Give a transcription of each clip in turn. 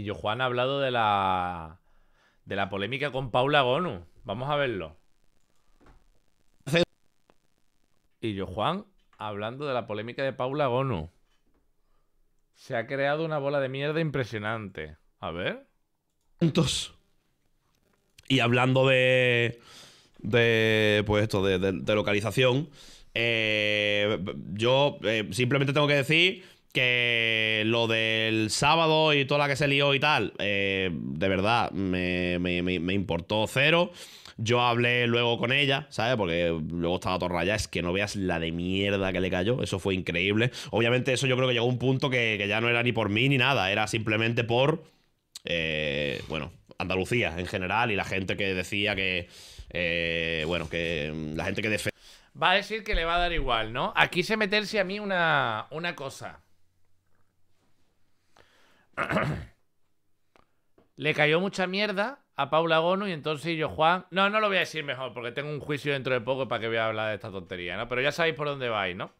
y yo, ha hablado de la, de la polémica con Paula Gonu. Vamos a verlo. Y yo, hablando de la polémica de Paula Gonu. Se ha creado una bola de mierda impresionante. A ver. y hablando de. de. pues esto, de, de, localización. Eh, yo eh, simplemente tengo que decir que lo del sábado y toda la que se lió y tal, eh, de verdad, me, importó cero. Yo hablé luego con ella, ¿sabes? Porque luego estaba todo rayado. Es que no veas la de mierda que le cayó. Eso fue increíble. Obviamente, eso yo creo que llegó a un punto que, ya no era ni por mí ni nada. Era simplemente por. Eh, bueno, Andalucía en general y la gente que decía que. Eh, bueno, que mm, la gente que defendía. Va a decir que le va a dar igual, ¿no? Aquí se meterse a mí una, una cosa. Le cayó mucha mierda a Paula Gono y entonces yo, Juan. No, no lo voy a decir mejor porque tengo un juicio dentro de poco para que voy a hablar de esta tontería, ¿no? Pero ya sabéis por dónde vais, ¿no?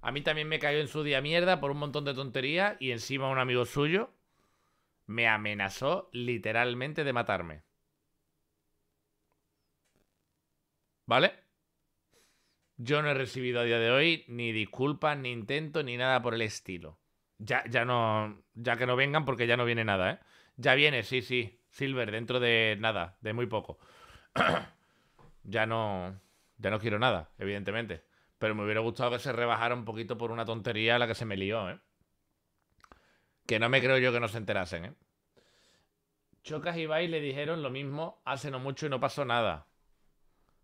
A mí también me cayó en su día mierda por un montón de tonterías y encima un amigo suyo me amenazó literalmente de matarme. ¿Vale? Yo no he recibido a día de hoy ni disculpas, ni intento, ni nada por el estilo. Ya, no. Ya que no vengan, porque ya no viene nada, ¿eh? Ya viene, sí, sí. Silver, dentro de nada, de muy poco. ya no. Ya no quiero nada, evidentemente. Pero me hubiera gustado que se rebajara un poquito por una tontería a la que se me lió, ¿eh? Que no me creo yo que no se enterasen, ¿eh? Chocas y Bai le dijeron lo mismo hace no mucho y no pasó nada.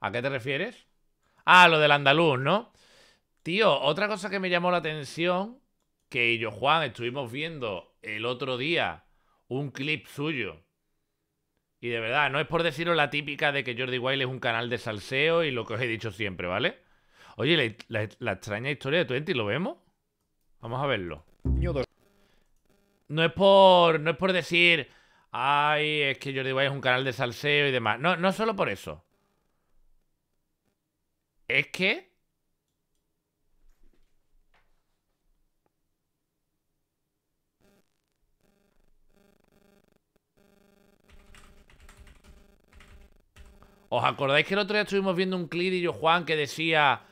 ¿A qué te refieres? Ah, lo del andaluz, ¿no? Tío, otra cosa que me llamó la atención que yo, Juan, estuvimos viendo el otro día un clip suyo. Y de verdad, no es por deciros la típica de que Jordi Wild es un canal de salseo y lo que os he dicho siempre, ¿vale? Oye, la, extraña historia de Twenty, ¿lo vemos? Vamos a verlo. No es por, no es por decir, ay, es que Jordi Wild es un canal de salseo y demás. No, no solo por eso. Es que ¿Os acordáis que el otro día estuvimos viendo un clip y yo, Juan, que decía...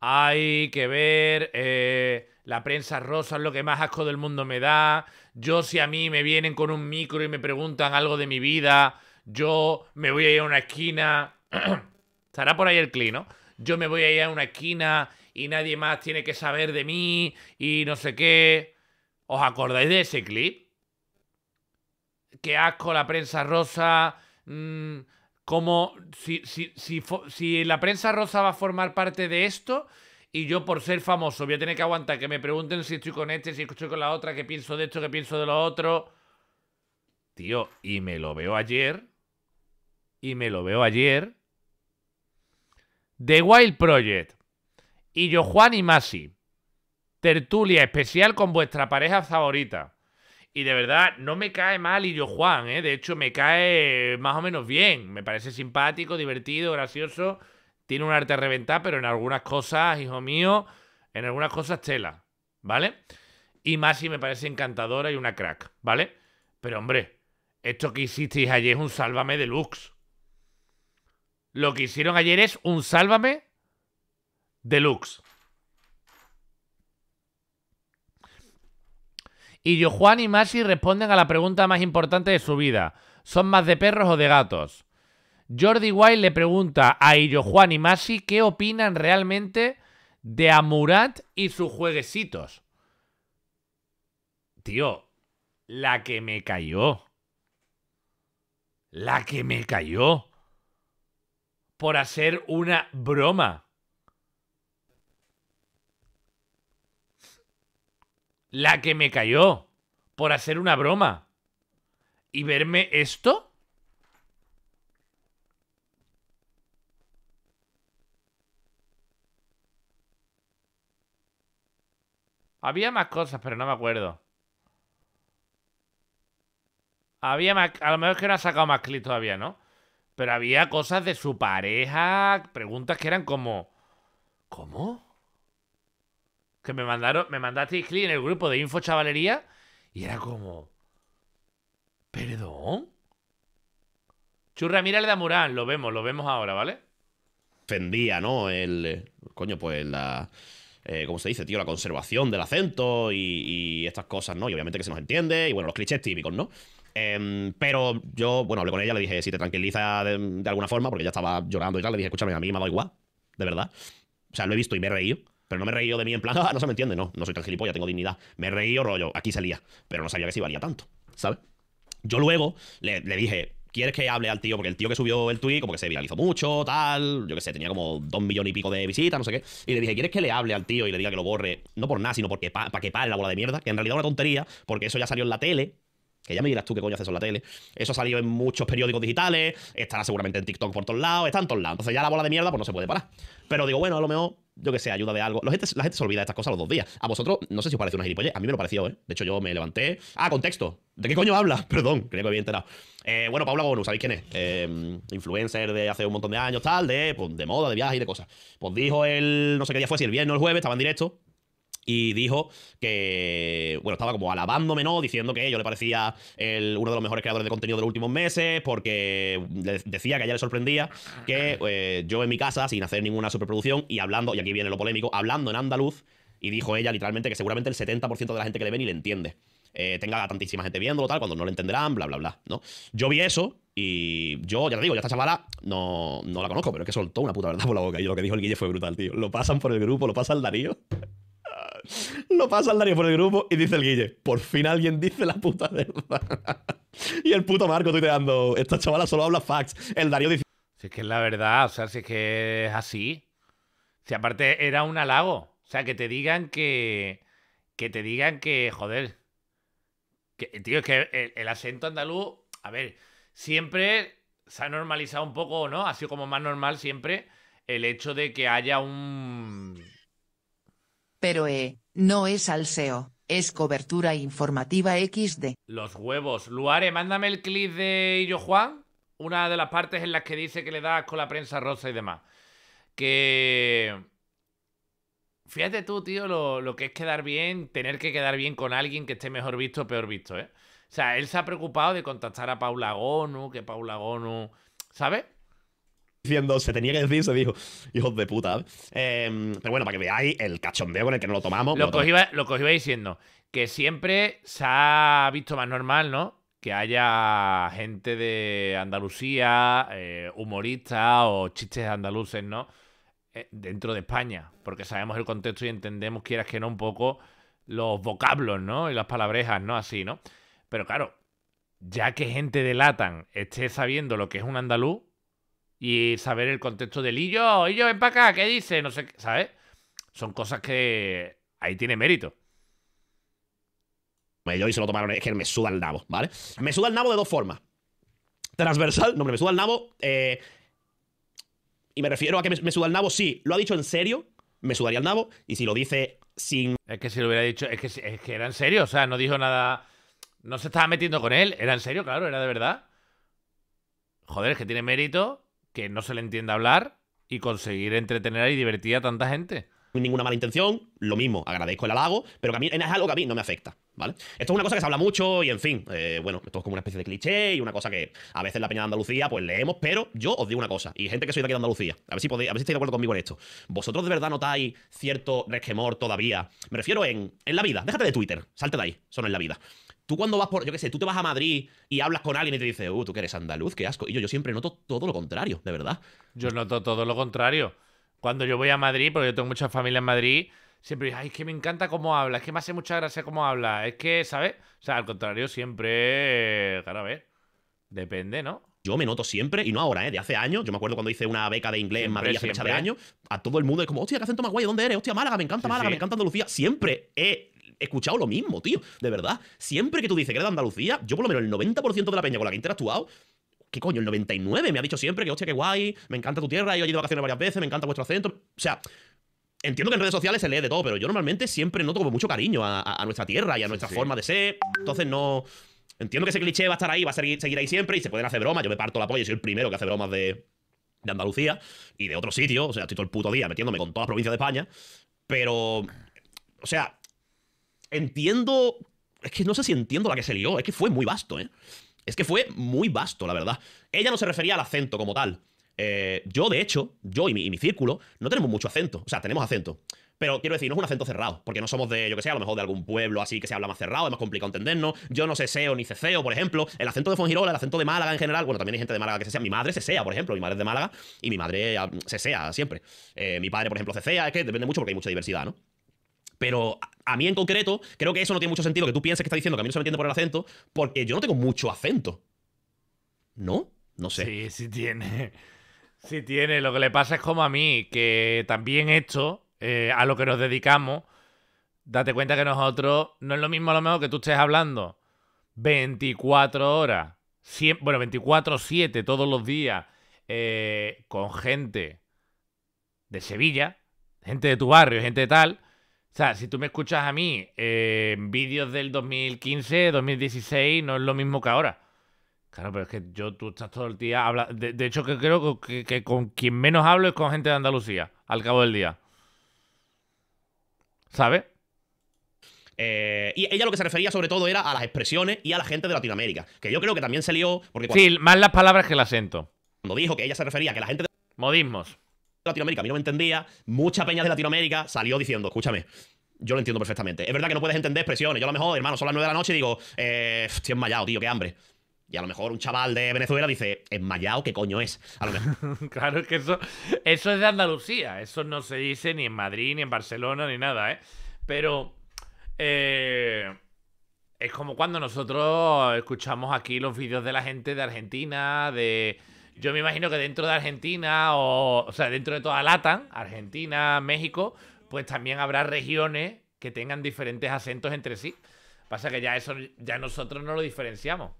Hay que ver... Eh, la prensa rosa es lo que más asco del mundo me da. Yo si a mí me vienen con un micro y me preguntan algo de mi vida, yo me voy a ir a una esquina. Estará por ahí el clip, ¿no? Yo me voy a ir a una esquina y nadie más tiene que saber de mí y no sé qué. ¿Os acordáis de ese clip? Qué asco la prensa rosa. Mm, como si, la prensa rosa va a formar parte de esto y yo por ser famoso voy a tener que aguantar que me pregunten si estoy con este, si estoy con la otra, que pienso de esto, que pienso de lo otro. Tío, y me lo veo ayer. Y me lo veo ayer. The Wild Project. Y yo, Juan y Masi. Tertulia especial con vuestra pareja favorita. Y de verdad, no me cae mal yo Juan, ¿eh? De hecho, me cae más o menos bien. Me parece simpático, divertido, gracioso. Tiene un arte a reventar, pero en algunas cosas, hijo mío, en algunas cosas tela, ¿vale? Y Masi me parece encantadora y una crack, ¿vale? Pero hombre, esto que hicisteis ayer es un sálvame deluxe. Lo que hicieron ayer es un sálvame deluxe. Y y Masi responden a la pregunta más importante de su vida. ¿Son más de perros o de gatos? Jordi Wild le pregunta a Juan y Masi qué opinan realmente de Amurat y sus jueguecitos. Tío, la que me cayó. La que me cayó. Por hacer una broma. la que me cayó por hacer una broma y verme esto. Había más cosas, pero no me acuerdo. Había más... A lo mejor es que no ha sacado más clips todavía, ¿no? Pero había cosas de su pareja, preguntas que eran como... ¿Cómo? que me mandaron, me mandaste clic en el grupo de Info Chavalería y era como. ¿Perdón? Churra, mira el de Amurán, lo vemos, lo vemos ahora, ¿vale? Fendía, ¿no? El. Eh, coño, pues la. Eh, ¿Cómo se dice, tío? La conservación del acento y, estas cosas, ¿no? Y obviamente que se nos entiende, y bueno, los clichés típicos, ¿no? Em, pero yo, bueno, hablé con ella, le dije, si te tranquiliza de, alguna forma, porque ella estaba llorando y tal, le dije, escúchame, a mí me ha dado igual, de verdad. O sea, lo he visto y me he reído. Pero no me he reído de mí en plan, ah, no se me entiende, no, no soy tan gilipollas, tengo dignidad. Me he rollo, aquí salía pero no sabía que si valía tanto, ¿sabes? Yo luego le, dije, ¿quieres que hable al tío? Porque el tío que subió el tweet como que se viralizó mucho, tal, yo que sé, tenía como dos millones y pico de visitas, no sé qué. Y le dije, ¿quieres que le hable al tío y le diga que lo borre? No por nada, sino porque para que pare la bola de mierda, que en realidad era una tontería, porque eso ya salió en la tele, que ya me dirás tú qué coño haces en la tele. Eso ha salido en muchos periódicos digitales, estará seguramente en TikTok por todos lados, está en todos lados. Entonces ya la bola de mierda pues no se puede parar. Pero digo, bueno, a lo mejor, yo que sé, ayuda de algo. La gente, se olvida de estas cosas los dos días. A vosotros, no sé si os parece una gilipollez, a mí me lo pareció, ¿eh? De hecho, yo me levanté... Ah, contexto. ¿De qué coño habla Perdón, creo que me había enterado. Eh, bueno, Paula Gonu, ¿sabéis quién es? Eh, influencer de hace un montón de años, tal, de, pues, de moda, de viaje y de cosas. Pues dijo el, no sé qué día fue, si el viernes o el jueves, estaban en directo, y dijo que, bueno, estaba como alabándome, ¿no? Diciendo que yo le parecía el, uno de los mejores creadores de contenido de los últimos meses, porque decía que a ella le sorprendía que eh, yo en mi casa, sin hacer ninguna superproducción, y hablando, y aquí viene lo polémico, hablando en andaluz, y dijo ella literalmente que seguramente el 70% de la gente que le ve ni le entiende. Eh, tenga tantísima gente viéndolo, tal, cuando no le entenderán, bla, bla, bla, ¿no? Yo vi eso y yo, ya te digo, ya esta chavala no, no la conozco, pero es que soltó una puta verdad por la boca y lo que dijo el Guille fue brutal, tío. Lo pasan por el grupo, lo pasa el Darío. Lo pasa el Darío por el grupo y dice el Guille, por fin alguien dice la puta verdad. y el puto Marco dando esta chavala solo habla facts. El Darío dice... Si es que es la verdad, o sea, si es que es así. Si aparte era un halago. O sea, que te digan que... Que te digan que, joder... Que, tío, es que el, el acento andaluz, a ver, siempre se ha normalizado un poco, ¿no? Ha sido como más normal siempre el hecho de que haya un... Pero, eh, no es al SEO, es cobertura informativa XD. Los huevos. Luare, mándame el clip de Illo Juan, una de las partes en las que dice que le da con la prensa rosa y demás. Que... Fíjate tú, tío, lo, lo que es quedar bien, tener que quedar bien con alguien que esté mejor visto o peor visto, ¿eh? O sea, él se ha preocupado de contactar a Paula Gonu, que Paula Gonu, ¿sabes? diciendo, se tenía que decir, se dijo, hijos de puta. Em, pero bueno, para que veáis el cachondeo con el que nos lo tomamos. Lo, que iba, lo iba diciendo, que siempre se ha visto más normal, ¿no? Que haya gente de Andalucía, eh, humoristas o chistes andaluces, ¿no? Eh, dentro de España, porque sabemos el contexto y entendemos, quieras que no, un poco los vocablos, ¿no? Y las palabrejas, ¿no? Así, ¿no? Pero claro, ya que gente de Latan esté sabiendo lo que es un andaluz, y saber el contexto del Illo, Illo, ven para acá, ¿qué dice? No sé, ¿sabes? Son cosas que ahí tiene mérito. Yo y se lo tomaron, es que me suda el nabo, ¿vale? Me suda el nabo de dos formas. Transversal, no, me suda el nabo. Eh, y me refiero a que me, me suda el nabo, sí, lo ha dicho en serio, me sudaría el nabo. Y si lo dice sin. Es que si lo hubiera dicho, es que, es que era en serio, o sea, no dijo nada. No se estaba metiendo con él, era en serio, claro, era de verdad. Joder, es que tiene mérito que no se le entienda hablar y conseguir entretener y divertir a tanta gente. sin Ninguna mala intención, lo mismo, agradezco el halago, pero que a mí es algo que a mí no me afecta, ¿vale? Esto es una cosa que se habla mucho y en fin, eh, bueno, esto es como una especie de cliché y una cosa que a veces la peña de Andalucía pues leemos, pero yo os digo una cosa, y gente que soy de aquí de Andalucía, a ver si, podéis, a ver si estáis de acuerdo conmigo en esto. ¿Vosotros de verdad notáis cierto resquemor todavía? Me refiero en, en la vida, déjate de Twitter, salte de ahí, solo en la vida. Tú cuando vas por, yo qué sé, tú te vas a Madrid y hablas con alguien y te dice, uh, tú que eres andaluz, qué asco. Y yo, siempre noto todo lo contrario, de verdad. Yo noto todo lo contrario. Cuando yo voy a Madrid, porque yo tengo mucha familia en Madrid, siempre digo, ay, es que me encanta cómo habla, es que me hace mucha gracia cómo habla, es que, ¿sabes? O sea, al contrario, siempre, claro, a ver, depende, ¿no? Yo me noto siempre, y no ahora, ¿eh? de hace años. Yo me acuerdo cuando hice una beca de inglés en Madrid hace fecha de año, A todo el mundo es como, hostia, qué acento más guay, ¿dónde eres? Hostia, Málaga, me encanta Málaga, me encanta Andalucía. Siempre he he escuchado lo mismo, tío. De verdad. Siempre que tú dices que eres de Andalucía, yo por lo menos el 90% de la peña con la que he interactuado ¿qué coño? El 99 me ha dicho siempre que, hostia, qué guay, me encanta tu tierra, yo he ido de vacaciones varias veces, me encanta vuestro acento. O sea, entiendo que en redes sociales se lee de todo, pero yo normalmente siempre noto como mucho cariño a, nuestra tierra y a nuestra forma de ser. Entonces no. Entiendo que ese cliché va a estar ahí, va a seguir, seguir ahí siempre y se pueden hacer bromas. Yo me parto la polla soy el primero que hace bromas de, de Andalucía y de otro sitio. O sea, estoy todo el puto día metiéndome con todas las provincias de España. Pero. O sea, entiendo. Es que no sé si entiendo la que se lió. Es que fue muy vasto, ¿eh? Es que fue muy vasto, la verdad. Ella no se refería al acento como tal. Eh, yo, de hecho, yo y mi, círculo, no tenemos mucho acento. O sea, tenemos acento. Pero quiero decir, no es un acento cerrado, porque no somos de, yo que sé, a lo mejor de algún pueblo así que se habla más cerrado, es más complicado entendernos. Yo no sé SEO ni ceceo, por ejemplo. El acento de Fongirola, el acento de Málaga en general, bueno, también hay gente de Málaga que se sea. Mi madre se sea, por ejemplo, mi madre es de Málaga y mi madre ah, se sea siempre. Eh, mi padre, por ejemplo, sea. es que depende mucho porque hay mucha diversidad, ¿no? Pero a mí en concreto, creo que eso no tiene mucho sentido, que tú pienses que está diciendo que a mí no se me entiende por el acento, porque yo no tengo mucho acento. ¿No? No sé. Sí, sí tiene. Sí tiene. Lo que le pasa es como a mí, que también esto, eh, a lo que nos dedicamos, date cuenta que nosotros no es lo mismo a lo mejor que tú estés hablando 24 horas, bueno, 24-7 todos los días eh, con gente de Sevilla, gente de tu barrio, gente de tal, o sea, si tú me escuchas a mí en eh, vídeos del 2015, 2016, no es lo mismo que ahora. Claro, pero es que yo, tú estás todo el día hablando. De, hecho, que creo que, con quien menos hablo es con gente de Andalucía, al cabo del día. ¿Sabes? Eh, y ella lo que se refería sobre todo era a las expresiones y a la gente de Latinoamérica. Que yo creo que también se lió. Porque sí, más las palabras que el acento. Cuando dijo que ella se refería a que la gente Modismos. Latinoamérica, a mí no me entendía. Mucha peña de Latinoamérica salió diciendo, escúchame, yo lo entiendo perfectamente. Es verdad que no puedes entender expresiones. Yo a lo mejor, hermano, son las 9 de la noche y digo, eh, estoy enmayado, tío, qué hambre. Y a lo mejor un chaval de Venezuela dice, enmayado, ¿qué coño es? claro, es que eso, eso es de Andalucía. Eso no se dice ni en Madrid, ni en Barcelona, ni nada, ¿eh? Pero eh, es como cuando nosotros escuchamos aquí los vídeos de la gente de Argentina, de, yo me imagino que dentro de Argentina, o, o sea, dentro de toda Latam, Argentina, México, pues también habrá regiones que tengan diferentes acentos entre sí. Pasa que ya eso, ya nosotros no lo diferenciamos.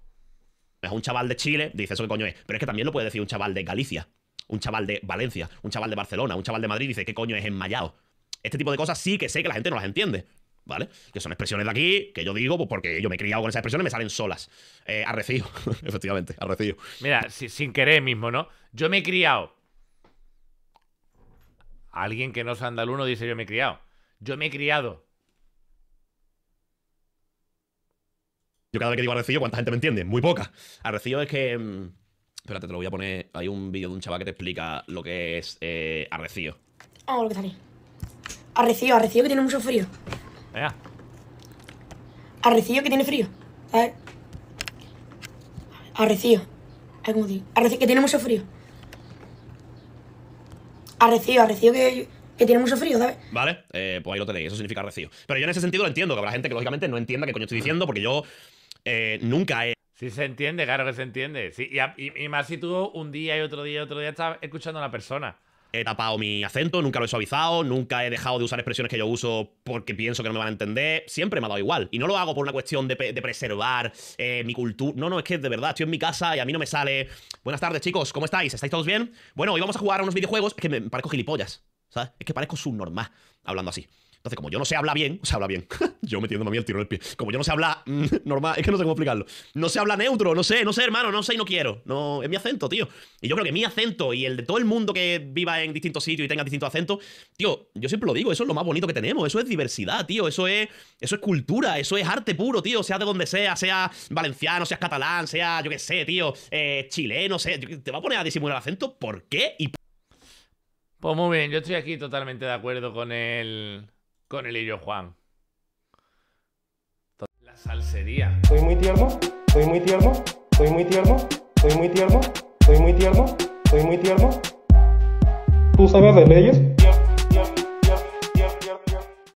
Es un chaval de Chile, dice eso que coño es. Pero es que también lo puede decir un chaval de Galicia, un chaval de Valencia, un chaval de Barcelona, un chaval de Madrid, dice que coño es enmayado. Este tipo de cosas sí que sé que la gente no las entiende. ¿vale? Que son expresiones de aquí, que yo digo, pues, porque yo me he criado con esas expresiones, me salen solas. Eh, arrecío, efectivamente, Arrecio Mira, sin querer mismo, ¿no? Yo me he criado. Alguien que no al andaluno dice yo me he criado. Yo me he criado. Yo cada vez que digo Arrecio, ¿cuánta gente me entiende? Muy poca. Arrecío es que... Mm, espérate, te lo voy a poner... Hay un vídeo de un chaval que te explica lo que es eh, arrecío. Ah, lo que sale. Arrecío, arrecío que tiene mucho frío. Vea. que tiene frío. A ver. que tiene mucho frío. arrecío arrecío. que, tiene mucho frío, ¿sabes? Vale, eh, pues ahí lo tenéis, eso significa arrecío. Pero yo en ese sentido lo entiendo, que habrá gente que lógicamente no entienda qué coño estoy diciendo, porque yo eh, nunca he... Sí se entiende, claro que se entiende. y, más si tú un día y otro día y otro día estás escuchando a la persona he tapado mi acento, nunca lo he suavizado, nunca he dejado de usar expresiones que yo uso porque pienso que no me van a entender. Siempre me ha dado igual. Y no lo hago por una cuestión de, preservar eh, mi cultura. No, no, es que de verdad estoy en mi casa y a mí no me sale. Buenas tardes, chicos, ¿cómo estáis? ¿Estáis todos bien? Bueno, hoy vamos a jugar a unos videojuegos. Es que me parezco gilipollas, ¿sabes? Es que parezco subnormal hablando así. Entonces, como yo no sé hablar bien, o sea, habla bien. yo metiéndome a mí el tiro en el pie. Como yo no sé hablar mm, normal, es que no sé cómo explicarlo. No se habla neutro, no sé, no sé, hermano, no sé y no quiero. No, es mi acento, tío. Y yo creo que mi acento y el de todo el mundo que viva en distintos sitios y tenga distintos acentos, tío, yo siempre lo digo, eso es lo más bonito que tenemos, eso es diversidad, tío, eso es eso es cultura, eso es arte puro, tío, sea de donde sea, sea valenciano, sea catalán, sea yo qué sé, tío, eh, chileno, sé, te va a poner a disimular el acento, ¿por qué? Y Pues muy bien, yo estoy aquí totalmente de acuerdo con el con el yo, Juan. La salsería. Soy muy tierno, soy muy tierno, soy muy tierno, soy muy tierno, soy muy tierno, soy muy tierno. ¿Tú sabes de leyes?